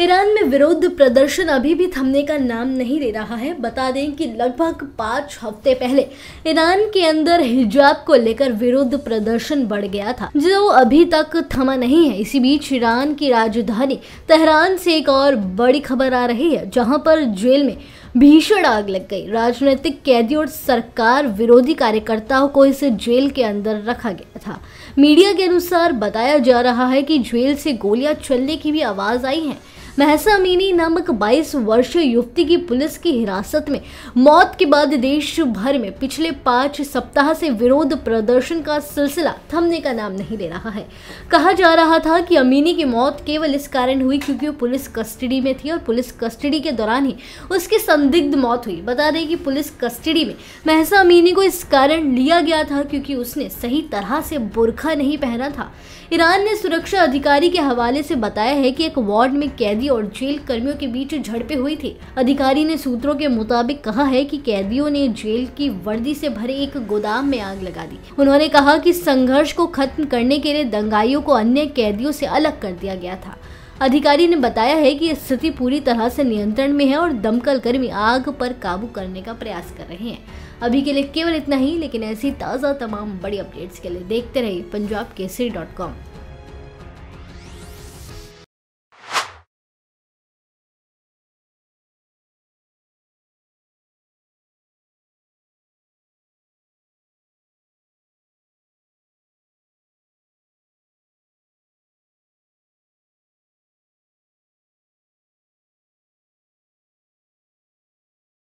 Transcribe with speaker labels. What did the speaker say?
Speaker 1: Iran में विरोध प्रदर्शन अभी भी थमने का नाम नहीं ले रहा है बता दें कि लगभग पाँच हफ्ते पहले ईरान के अंदर हिजाब को लेकर विरोध प्रदर्शन बढ़ गया था जो अभी तक थमा नहीं है इसी बीच ईरान की राजधानी तेहरान से एक और बड़ी खबर आ रही है जहां पर जेल में भीषण आग लग गई राजनीतिक कैदी और सरकार विरोधी कार्यकर्ताओं को इस जेल के अंदर रखा गया था मीडिया के अनुसार बताया जा रहा है कि जेल से गोलियां चलने की भी आवाज़ आई है महसा अमीनी नामक 22 वर्षीय युवती की पुलिस की हिरासत में मौत के बाद देश भर में पिछले पांच सप्ताह से विरोध प्रदर्शन का सिलसिला थमने का नाम नहीं ले रहा है कहा जा रहा था कि अमीनी की मौत केवल इस कारण हुई क्योंकि वो पुलिस कस्टडी में थी और पुलिस कस्टडी के दौरान ही उसकी संदिग्ध मौत हुई बता दें कि पुलिस कस्टडी में महसा अमीनी को इस कारण लिया गया था क्योंकि उसने सही तरह से बुरखा नहीं पहना था ईरान ने सुरक्षा अधिकारी के हवाले से बताया है कि एक वार्ड में कैदी कैदी और जेल कर्मियों के बीच झड़पें हुई थी अधिकारी ने सूत्रों के मुताबिक कहा है कि कैदियों ने जेल की वर्दी से भरे एक गोदाम में आग लगा दी उन्होंने कहा कि संघर्ष को खत्म करने के लिए दंगाइयों को अन्य कैदियों से अलग कर दिया गया था अधिकारी ने बताया है कि स्थिति पूरी तरह से नियंत्रण में है और दमकल कर्मी आग पर काबू करने का प्रयास कर रहे हैं अभी के लिए केवल इतना ही लेकिन ऐसी ताज़ा तमाम बड़ी अपडेट्स के लिए देखते रहिए पंजाब केसरी डॉट कॉम